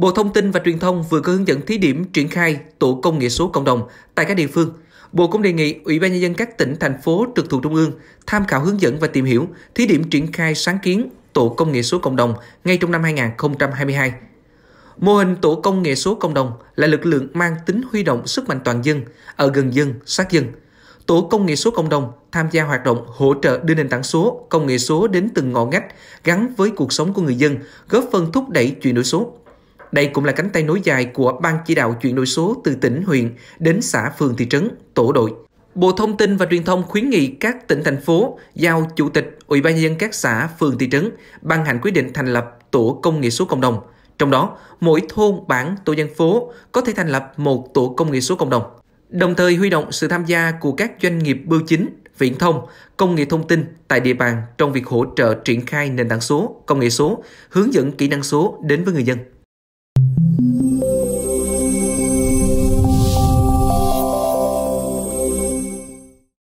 Bộ Thông tin và Truyền thông vừa có hướng dẫn thí điểm triển khai tổ công nghệ số cộng đồng tại các địa phương. Bộ cũng đề nghị Ủy ban nhân dân các tỉnh, thành phố trực thuộc Trung ương tham khảo hướng dẫn và tìm hiểu thí điểm triển khai sáng kiến tổ công nghệ số cộng đồng ngay trong năm 2022. Mô hình tổ công nghệ số cộng đồng là lực lượng mang tính huy động sức mạnh toàn dân, ở gần dân, sát dân. Tổ công nghệ số cộng đồng tham gia hoạt động hỗ trợ đưa nền tảng số, công nghệ số đến từng ngõ ngách gắn với cuộc sống của người dân, góp phần thúc đẩy chuyển đổi số. Đây cũng là cánh tay nối dài của Ban chỉ đạo chuyển đổi số từ tỉnh, huyện đến xã, phường, thị trấn, tổ đội. Bộ Thông tin và Truyền thông khuyến nghị các tỉnh, thành phố giao Chủ tịch Ủy ban nhân dân các xã, phường, thị trấn ban hành quyết định thành lập Tổ công nghệ số cộng đồng. Trong đó, mỗi thôn, bản, tổ dân phố có thể thành lập một Tổ công nghệ số cộng đồng. Đồng thời huy động sự tham gia của các doanh nghiệp bưu chính, viễn thông, công nghệ thông tin tại địa bàn trong việc hỗ trợ triển khai nền tảng số, công nghệ số, hướng dẫn kỹ năng số đến với người dân.